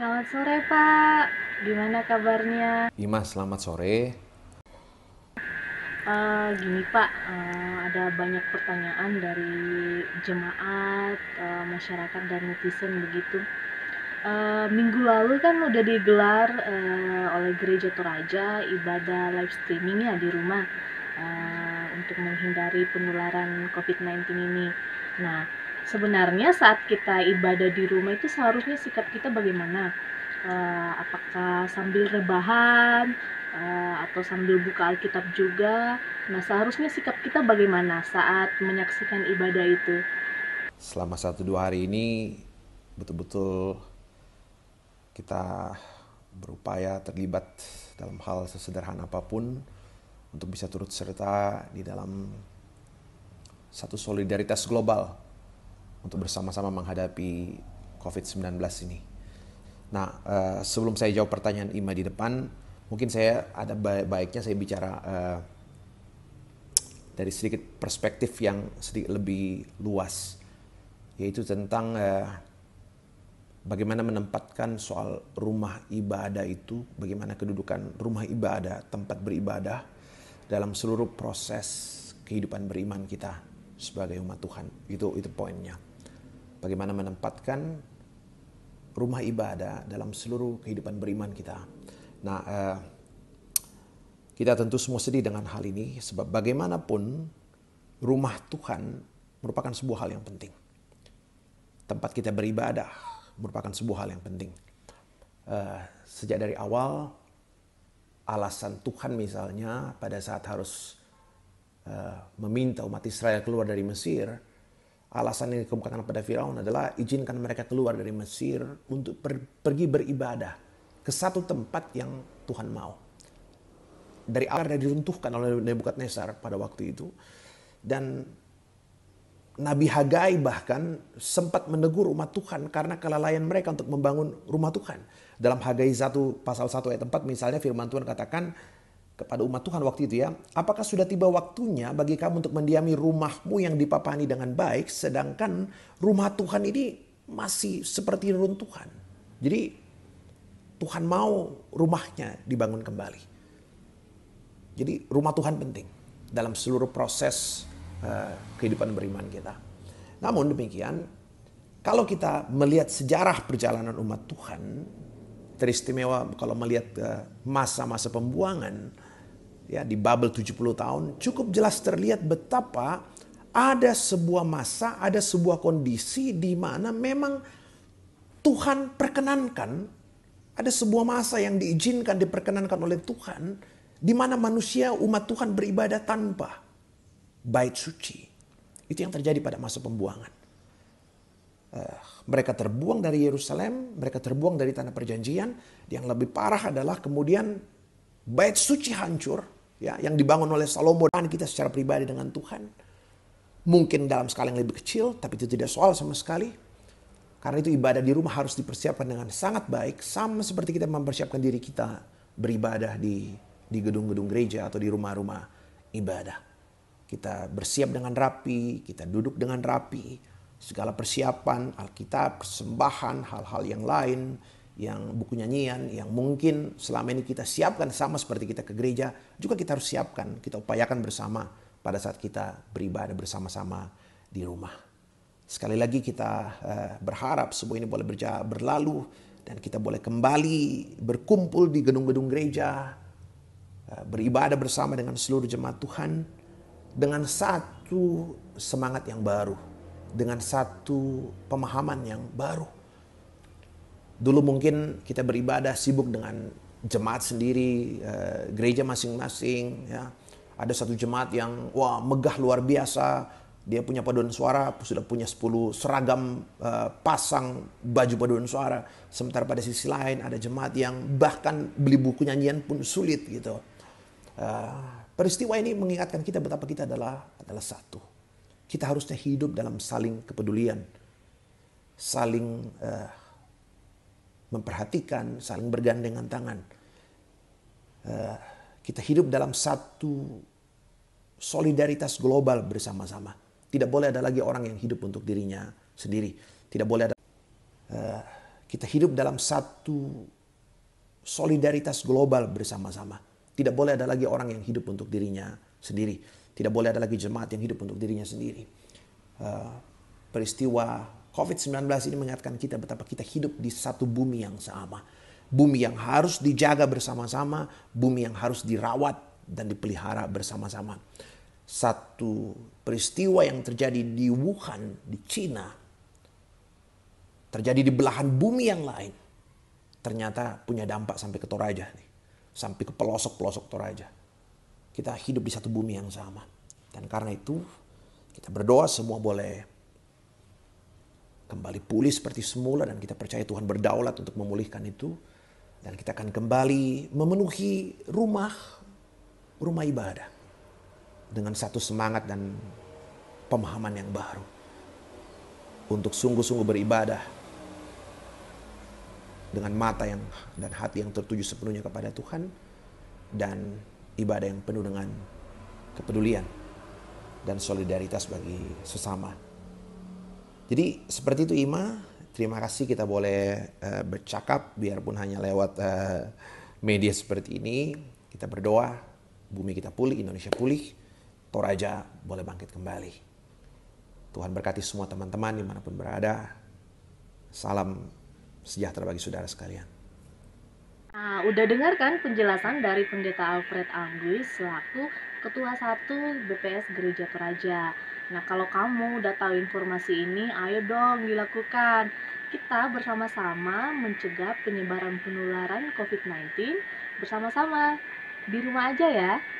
Selamat sore Pak, gimana kabarnya? Imas, selamat sore. Uh, gini Pak, uh, ada banyak pertanyaan dari jemaat, uh, masyarakat dan netizen begitu. Uh, minggu lalu kan udah digelar uh, oleh Gereja Toraja ibadah live streaming ya di rumah uh, untuk menghindari penularan COVID-19 ini. Nah, sebenarnya saat kita ibadah di rumah itu seharusnya sikap kita bagaimana? Uh, apakah sambil rebahan uh, atau sambil buka Alkitab juga? Nah, seharusnya sikap kita bagaimana saat menyaksikan ibadah itu? Selama satu dua hari ini betul-betul kita berupaya terlibat dalam hal sesederhana apapun untuk bisa turut serta di dalam satu solidaritas global untuk bersama-sama menghadapi COVID-19 ini. Nah, uh, sebelum saya jawab pertanyaan Ima di depan, mungkin saya ada baik baiknya saya bicara uh, dari sedikit perspektif yang sedikit lebih luas, yaitu tentang uh, bagaimana menempatkan soal rumah ibadah itu, bagaimana kedudukan rumah ibadah, tempat beribadah dalam seluruh proses kehidupan beriman kita sebagai umat Tuhan. Itu itu poinnya bagaimana menempatkan rumah ibadah dalam seluruh kehidupan beriman kita. Nah, eh, kita tentu semua sedih dengan hal ini sebab bagaimanapun rumah Tuhan merupakan sebuah hal yang penting. Tempat kita beribadah merupakan sebuah hal yang penting. Eh, sejak dari awal alasan Tuhan misalnya pada saat harus eh, meminta umat Israel keluar dari Mesir Alasan yang dikemukakan pada Firaun adalah izinkan mereka keluar dari Mesir untuk per, pergi beribadah ke satu tempat yang Tuhan mau. Dari yang diruntuhkan oleh Nebukadnezar pada waktu itu dan Nabi Hagai bahkan sempat menegur rumah Tuhan karena kelalaian mereka untuk membangun rumah Tuhan. Dalam Hagai 1 pasal 1 ayat 4 misalnya firman Tuhan katakan kepada umat Tuhan waktu itu ya, apakah sudah tiba waktunya bagi kamu untuk mendiami rumahmu yang dipapani dengan baik sedangkan rumah Tuhan ini masih seperti runtuhan. Jadi Tuhan mau rumahnya dibangun kembali. Jadi rumah Tuhan penting dalam seluruh proses uh, kehidupan beriman kita. Namun demikian, kalau kita melihat sejarah perjalanan umat Tuhan, teristimewa kalau melihat eh, masa-masa pembuangan, ya di Babel 70 tahun cukup jelas terlihat betapa ada sebuah masa, ada sebuah kondisi di mana memang Tuhan perkenankan ada sebuah masa yang diizinkan diperkenankan oleh Tuhan di mana manusia umat Tuhan beribadah tanpa bait suci. Itu yang terjadi pada masa pembuangan. Uh, mereka terbuang dari Yerusalem, mereka terbuang dari tanah perjanjian. Yang lebih parah adalah kemudian bait suci hancur, ya yang dibangun oleh Salomo dan kita secara pribadi dengan Tuhan. Mungkin dalam skala yang lebih kecil, tapi itu tidak soal sama sekali. Karena itu ibadah di rumah harus dipersiapkan dengan sangat baik, sama seperti kita mempersiapkan diri kita beribadah di di gedung-gedung gereja atau di rumah-rumah ibadah. Kita bersiap dengan rapi, kita duduk dengan rapi, segala persiapan, Alkitab, persembahan, hal-hal yang lain, yang buku nyanyian, yang mungkin selama ini kita siapkan sama seperti kita ke gereja, juga kita harus siapkan, kita upayakan bersama pada saat kita beribadah bersama-sama di rumah. Sekali lagi kita eh, berharap semua ini boleh berja berlalu dan kita boleh kembali berkumpul di gedung-gedung gereja, eh, beribadah bersama dengan seluruh jemaat Tuhan dengan satu semangat yang baru, dengan satu pemahaman yang baru Dulu mungkin kita beribadah sibuk dengan jemaat sendiri, eh, gereja masing-masing. Ya. Ada satu jemaat yang wah megah luar biasa, dia punya paduan suara sudah punya 10 seragam uh, pasang baju paduan suara sementara pada sisi lain ada jemaat yang bahkan beli buku nyanyian pun sulit gitu uh, peristiwa ini mengingatkan kita betapa kita adalah adalah satu kita harusnya hidup dalam saling kepedulian saling uh, memperhatikan, saling bergandengan tangan. Eh, kita hidup dalam satu solidaritas global bersama-sama. Tidak boleh ada lagi orang yang hidup untuk dirinya sendiri. Tidak boleh ada eh, kita hidup dalam satu solidaritas global bersama-sama. Tidak boleh ada lagi orang yang hidup untuk dirinya sendiri. Tidak boleh ada lagi jemaat yang hidup untuk dirinya sendiri. Eh, peristiwa COVID-19 ini mengingatkan kita betapa kita hidup di satu bumi yang sama. Bumi yang harus dijaga bersama-sama, bumi yang harus dirawat dan dipelihara bersama-sama. Satu peristiwa yang terjadi di Wuhan, di Cina, terjadi di belahan bumi yang lain, ternyata punya dampak sampai ke Toraja, nih. sampai ke pelosok-pelosok Toraja. Kita hidup di satu bumi yang sama. Dan karena itu kita berdoa semua boleh kembali pulih seperti semula dan kita percaya Tuhan berdaulat untuk memulihkan itu dan kita akan kembali memenuhi rumah rumah ibadah dengan satu semangat dan pemahaman yang baru untuk sungguh-sungguh beribadah dengan mata yang dan hati yang tertuju sepenuhnya kepada Tuhan dan ibadah yang penuh dengan kepedulian dan solidaritas bagi sesama. Jadi seperti itu Ima, terima kasih kita boleh uh, bercakap biarpun hanya lewat uh, media seperti ini. Kita berdoa, bumi kita pulih, Indonesia pulih, Toraja boleh bangkit kembali. Tuhan berkati semua teman-teman dimanapun berada. Salam sejahtera bagi saudara sekalian. Nah, udah dengarkan penjelasan dari Pendeta Alfred Anggi selaku Ketua 1 BPS Gereja Toraja. Nah, kalau kamu udah tahu informasi ini, ayo dong dilakukan. Kita bersama-sama mencegah penyebaran penularan COVID-19 bersama-sama. Di rumah aja ya.